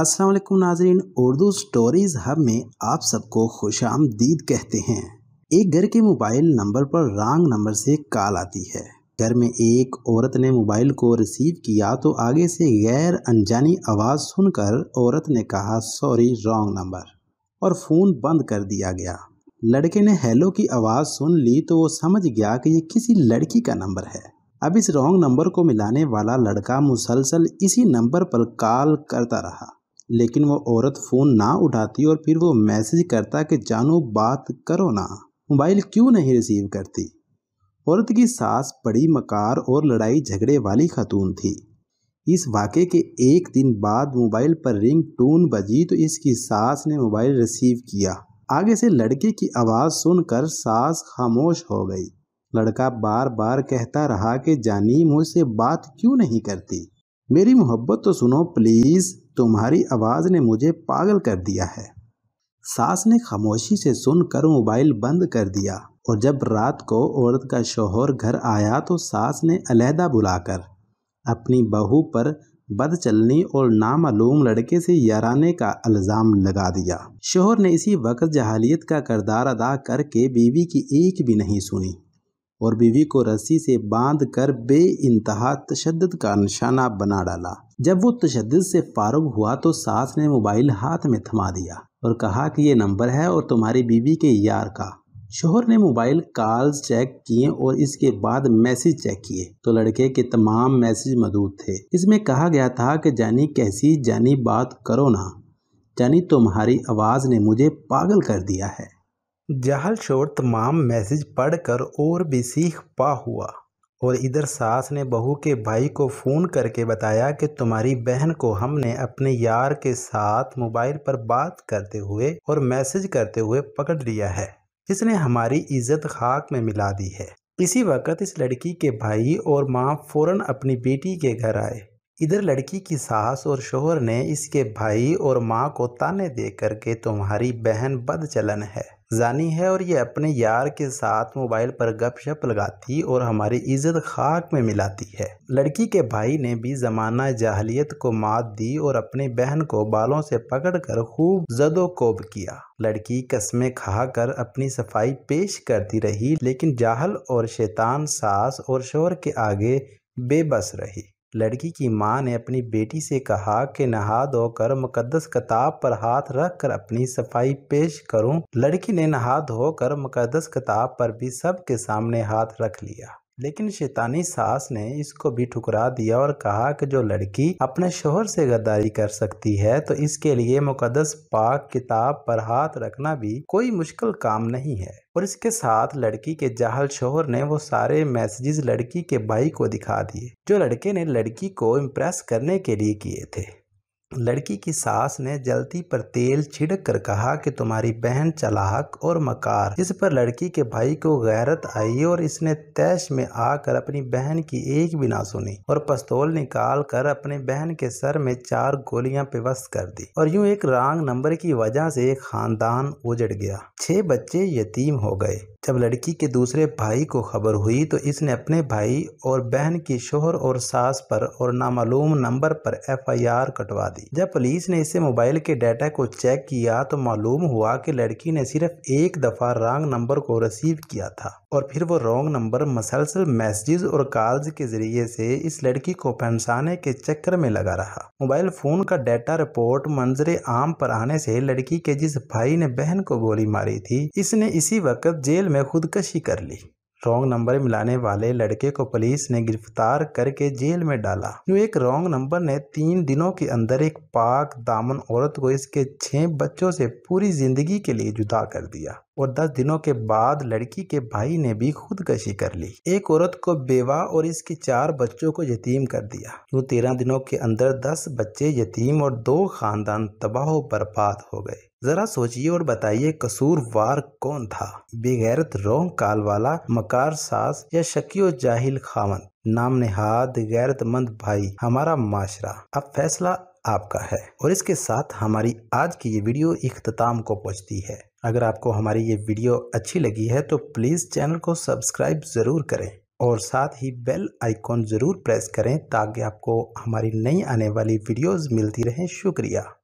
असल नाजरीन Urdu stories hub में आप सबको खुश आमदीद कहते हैं एक घर के मोबाइल नंबर पर रॉन्ग नंबर से कॉल आती है घर में एक औरत ने मोबाइल को रिसीव किया तो आगे से गैर अनजानी आवाज़ सुनकर औरत ने कहा सॉरी रॉन्ग नंबर और फ़ोन बंद कर दिया गया लड़के ने हेलो की आवाज़ सुन ली तो वो समझ गया कि ये किसी लड़की का नंबर है अब इस रॉन्ग नंबर को मिलाने वाला लड़का मुसलसल इसी नंबर पर कॉल करता रहा लेकिन वो औरत फ़ोन ना उठाती और फिर वो मैसेज करता कि जानो बात करो ना मोबाइल क्यों नहीं रिसीव करती औरत की सास बड़ी मकार और लड़ाई झगड़े वाली खातून थी इस वाक़े के एक दिन बाद मोबाइल पर रिंग टून बजी तो इसकी सास ने मोबाइल रिसीव किया आगे से लड़के की आवाज़ सुनकर सास खामोश हो गई लड़का बार बार कहता रहा कि जानी मुझसे बात क्यों नहीं करती मेरी मोहब्बत तो सुनो प्लीज़ तुम्हारी आवाज़ ने मुझे पागल कर दिया है सास ने खामोशी से सुनकर मोबाइल बंद कर दिया और जब रात को औरत का शोहर घर आया तो सास ने अलहदा बुलाकर अपनी बहू पर बद चलनी और नामालूम लड़के से याराने का अल्ज़ाम लगा दिया शोहर ने इसी वक्त जहालियत का करदार अदा करके बीवी की एक भी नहीं सुनी और बीवी को रस्सी से बांध कर बे इंतहा तशद का निशाना बना डाला जब वो तशद से फारग हुआ तो सास ने मोबाइल हाथ में थमा दिया और कहा कि ये नंबर है और तुम्हारी बीवी के यार का शोहर ने मोबाइल कॉल्स चेक किए और इसके बाद मैसेज चेक किए तो लड़के के तमाम मैसेज मदूद थे इसमें कहा गया था कि जानी कैसी जानी बात करो ना जानी तुम्हारी आवाज़ ने मुझे पागल कर दिया है जहल शोर तमाम मैसेज पढ़कर और भी सीख पा हुआ और इधर सास ने बहू के भाई को फ़ोन करके बताया कि तुम्हारी बहन को हमने अपने यार के साथ मोबाइल पर बात करते हुए और मैसेज करते हुए पकड़ लिया है इसने हमारी इज्जत खाक में मिला दी है इसी वक्त इस लड़की के भाई और माँ फौरन अपनी बेटी के घर आए इधर लड़की की सास और शोहर ने इसके भाई और माँ को ताने दे करके तुम्हारी बहन बदचलन है जानी है और ये अपने यार के साथ मोबाइल पर गपशप लगाती और हमारी इज्जत खाक में मिलाती है लड़की के भाई ने भी जमाना जाहलीत को मात दी और अपनी बहन को बालों से पकड़कर खूब जदोकोब किया लड़की कस्में खाकर अपनी सफाई पेश करती रही लेकिन जाहल और शैतान सास और शोर के आगे बेबस रही लड़की की माँ ने अपनी बेटी से कहा कि नहा धोकर मुकद्दस किताब पर हाथ रख कर अपनी सफाई पेश करूं। लड़की ने नहा धोकर मुकद्दस किताब पर भी सबके सामने हाथ रख लिया लेकिन शैतानी सास ने इसको भी ठुकरा दिया और कहा कि जो लड़की अपने शोहर से गद्दारी कर सकती है तो इसके लिए मुकदस पाक किताब पर हाथ रखना भी कोई मुश्किल काम नहीं है और इसके साथ लड़की के जाहल शोहर ने वो सारे मैसेजेस लड़की के भाई को दिखा दिए जो लड़के ने लड़की को इम्प्रेस करने के लिए किए थे लड़की की सास ने जलती पर तेल छिड़क कर कहा कि तुम्हारी बहन चलाक और मकार इस पर लड़की के भाई को गैरत आई और इसने तैश में आकर अपनी बहन की एक भी ना सुनी और पस्तौल निकाल कर अपने बहन के सर में चार गोलियां पेवस्त कर दी और यूं एक रांग नंबर की वजह से एक खानदान उजड़ गया छह बच्चे यतीम हो गए जब लड़की के दूसरे भाई को खबर हुई तो इसने अपने भाई और बहन की शोहर और सास पर और नामालूम नंबर पर एफआईआर कटवा दी दी जब पुलिस ने इसे मोबाइल के डाटा को चेक किया तो मालूम हुआ कि लड़की ने सिर्फ एक दफ़ा रॉन्ग नंबर को रिसीव किया था और फिर वो रॉन्ग नंबर मसलसल मैसेजेस और कॉल्स के जरिए से इस लड़की को पहचाने के चक्कर में लगा रहा मोबाइल फ़ोन का डाटा रिपोर्ट मंजर आम पर आने से लड़की के जिस भाई ने बहन को गोली मारी थी इसने इसी वक्त जेल में खुदकशी कर ली रॉन्ग नंबर मिलाने वाले लड़के को पुलिस ने गिरफ्तार करके जेल में डाला यूँ एक रॉन्ग नंबर ने तीन दिनों के अंदर एक पाक दामन औरत को इसके छह बच्चों से पूरी जिंदगी के लिए जुदा कर दिया और दस दिनों के बाद लड़की के भाई ने भी खुदकशी कर ली एक औरत को बेवा और इसके चार बच्चों को यतीम कर दिया यूँ तेरह दिनों के अंदर दस बच्चे यतीम और दो खानदान तबाह बर्बाद हो गए जरा सोचिए और बताइए कसूर वार कौन था बेगैरत रोंग काल वाला मकार सास या शकियो जाहिल खामन नाम नेहाद गैरतमंद भाई हमारा माशरा अब फैसला आपका है और इसके साथ हमारी आज की ये वीडियो इख्ताम को पहुँचती है अगर आपको हमारी ये वीडियो अच्छी लगी है तो प्लीज़ चैनल को सब्सक्राइब ज़रूर करें और साथ ही बेल आइकॉन ज़रूर प्रेस करें ताकि आपको हमारी नई आने वाली वीडियोस मिलती रहें शुक्रिया